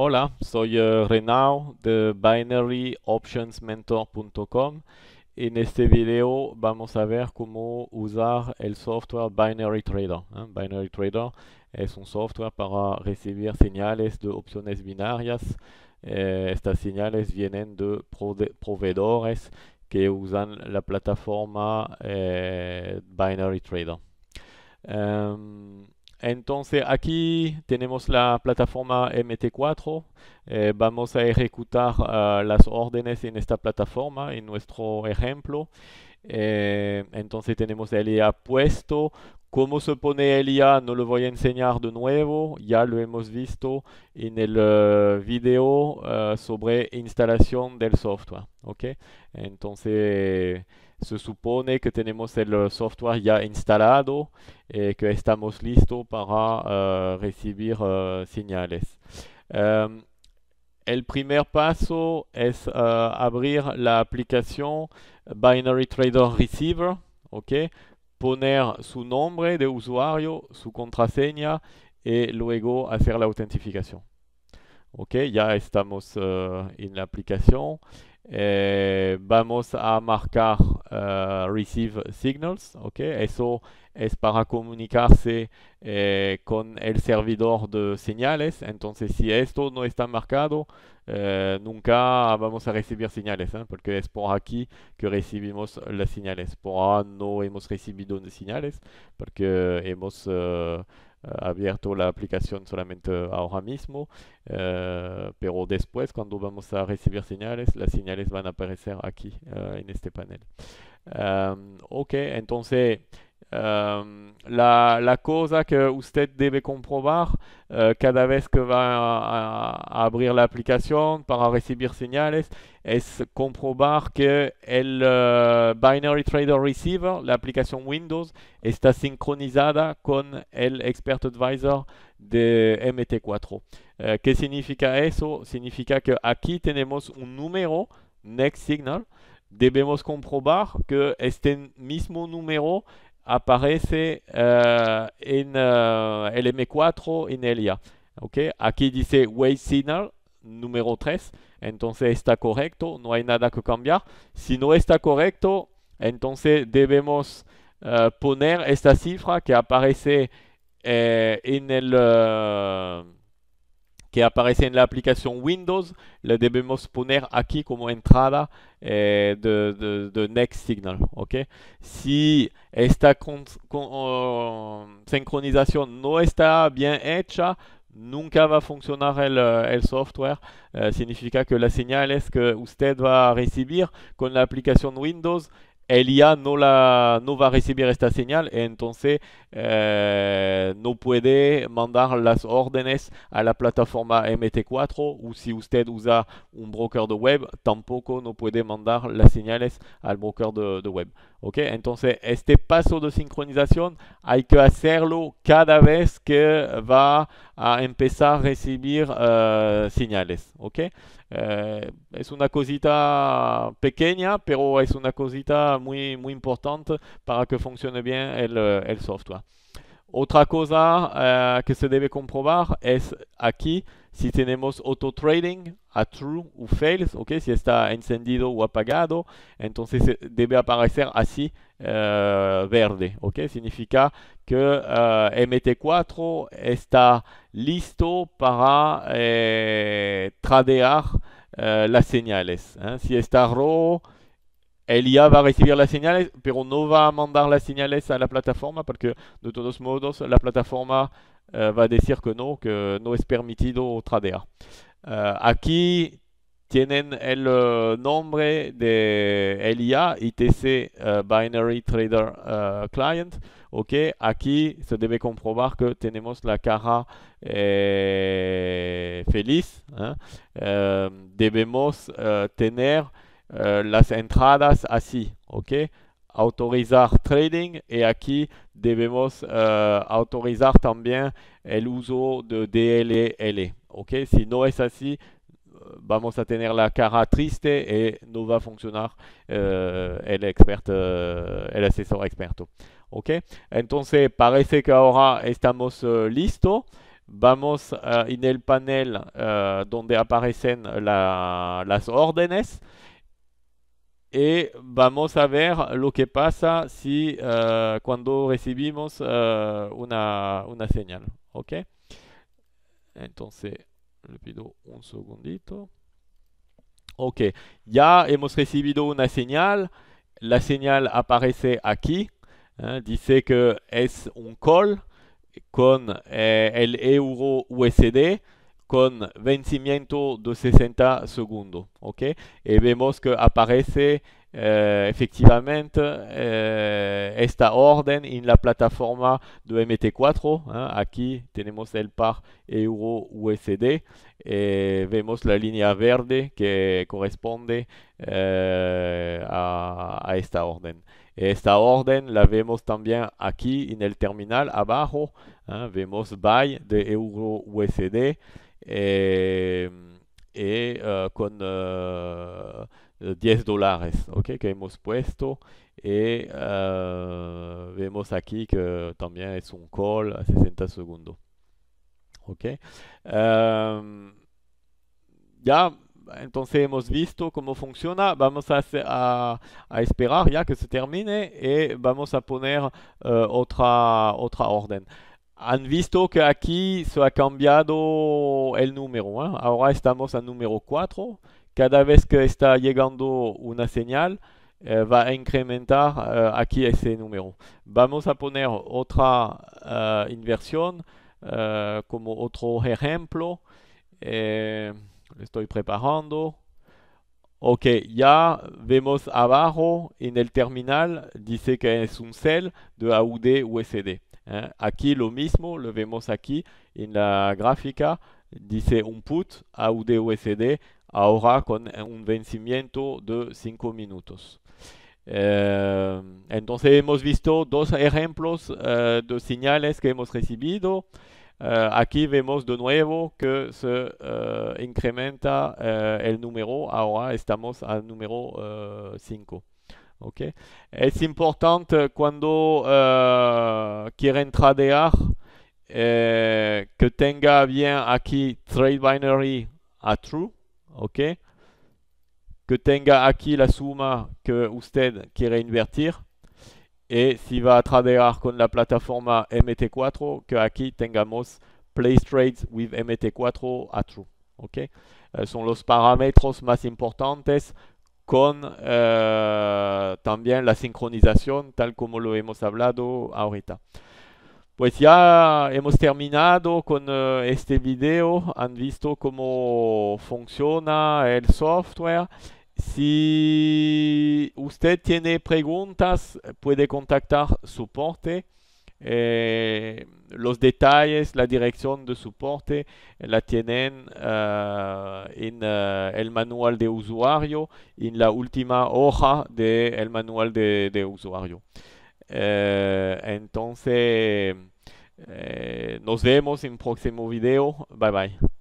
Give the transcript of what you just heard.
Hola, soy uh, de binaryoptionsmentor.com. En este video vamos a ver cómo usar el software Binary Trader. ¿eh? Binary Trader es un software para recibir señales de opciones binarias. Eh, estas señales vienen de proveedores que usan la plataforma Binary Trader. Entonces aquí tenemos la plataforma MT4, eh, vamos a ejecutar ah, las órdenes en esta plataforma en nuestro ejemplo Eh, entonces tenemos el IA e puesto. ¿Cómo se pone el IA? E no lo voy a enseñar de nuevo. Ya lo hemos visto en el uh, video eh, sobre instalación del software. ¿okay? Entonces se supone que tenemos el eh, software ya instalado y que estamos listos para recibir señales. Um, el primer paso es eh, abrir la aplicación Binary Trader Receiver, ¿ok? Poner su nombre de usuario, su contraseña y luego hacer la autentificación. Ok, ya estamos eh, en la aplicación. Eh, vamos a marcar euh, receive signals, ok? Eso es para comunicarse eh, con el servidor de señales. Entonces, si esto no está marcado, eh, nunca vamos a recibir señales, ¿eh? porque es por aquí que recibimos las señales. Por ahora no hemos recibido señales, porque hemos... abierto la aplicación solamente ahora mismo, eh, pero después cuando vamos a recibir señales, las señales van a aparecer aquí eh, en este panel. ok, entonces Euh, la, la, que vous devez comprobar eh, cada vez que va a, a abrir pour recevoir para recibir señales es comprobar que el eh, Binary Trader Receiver, l'application Windows, est sincronizada con el Expert Advisor de MT4. Eh, ¿Qué significa eso? Significa que nous avons un numéro Next Signal, devons comprobar que este mismo número aparece en LM4 en Elia. Okay? Aquí dice Way Signal número 3, entonces está correcto, no hay nada que cambiar. Si no está correcto, entonces debemos eh, poner esta cifra que aparece eh, en el... Eh, que aparece en la Windows, le debemos poner aquí como entrada eh, de, Next Signal. Ok, Si esta con, con, no está bien hecha, nunca va fonctionner funcionar el, eh, software. Eh, significa que la señal que usted va recevoir recibir con la aplicación Windows L'IA ne la, no va recibir esta señal, entonces eh, no puede mandar las órdenes a la plataforma MT4 ou si vous usa un broker de web, tampoco no puede mandar las señales al broker de, web. ¿okay? Entonces, este paso de sincronización hay que hacerlo cada vez que va a empezar a recibir eh, señales. Eh, es una cosita pequeña, pero es una cosita muy, muy importante para que funcione bien el, el software. Otra cosa eh, que se debe comprobar es aquí si tenemos auto trading a true o fails, ¿ok? si está encendido o apagado, entonces eh, debe aparecer así euh, verde, ok? Significa que eh, MT4 está listo para eh, tradear eh, las señales. Si está rojo, El va recibir las señales, pero no va a mandar las señales a la plataforma porque de todos modos la plataforma va decir que no, que no es permitido tradear. Eh, aquí tienen el eh, nombre de LIA, ITC eh, Binary Trader eh, Client. Ok, aquí se debe comprobar que tenemos la cara eh, feliz. Hein? debemos tener las entradas así. Ok, autorizar trading y aquí debemos autorizar también el uso de DLL. Ok, si no es así, vamos a tener la cara triste et no va funcionar euh, el experto, eh, el asesor experto. Ok, entonces parece que ahora estamos eh, listos. Vamos eh, en el panel donde aparecen la, las órdenes. y vamos a ver lo que pasa si cuando recibimos una, una, señal, ¿ok? Entonces, pido un segundito. Ok, ya hemos recibido una señal. La señal aparece aquí. Hein, dice que es un call con eh, el euro USD con vencimiento de 60 segundos. Ok, y eh, vemos que aparece eh, Effectivement, efectivamente ordre eh, esta orden en la plataforma de MT4. ¿eh? Aquí tenemos el par euro USD. Eh, vemos la línea verde que corresponde a, a, esta orden. Esta orden la vemos también aquí en el terminal abajo. Vemos buy de euro USD. y con 10 eh, dólares ok? que hemos puesto y e, eh, vemos aquí que también es un call a 60 secondes ok? Ehm, ya entonces hemos visto cómo funciona vamos a, esperar ya que se termine y e vamos a poner eh, otra otra orden han visto que aquí se ha cambiado el número ¿eh? ahora estamos a número 4 cada vez que está llegando una señal, eh, va a incrementar eh, aquí ese número. Vamos a poner otra eh, inversión como otro ejemplo. estoy preparando. Ok, ya vemos abajo en el terminal, dice que es un cell de AUD USD. Aquí lo mismo, lo vemos aquí en la gráfica, dice un put AUD USD ahora con eh, un vencimiento de 5 minutos. Eh, entonces hemos visto dos ejemplos eh, de señales que hemos recibido. aquí vemos de nuevo que se incrementa el número, ahora estamos al número 5. Okay. Es importante cuando quieren tradear que tenga bien aquí trade binary a true ok Que tenga aquí la suma que usted quiere invertir. et si va a travailler con la plataforma MT4, que aquí tengamos place trades with MT4 a true. Okay? Eh, son los parámetros más importantes con eh, también la sincronización, tal como lo hemos hablado ahorita. Pues ya hemos terminado con eh, este video. Han visto cómo funciona el software. Si usted tiene preguntas, puede contactar soporte. Eh, los detalles, la dirección de soporte eh, la tienen en el manual de usuario, en la última hoja del manual de usuario. Eh, entonces, eh, nos vemos en próximo video. Bye bye.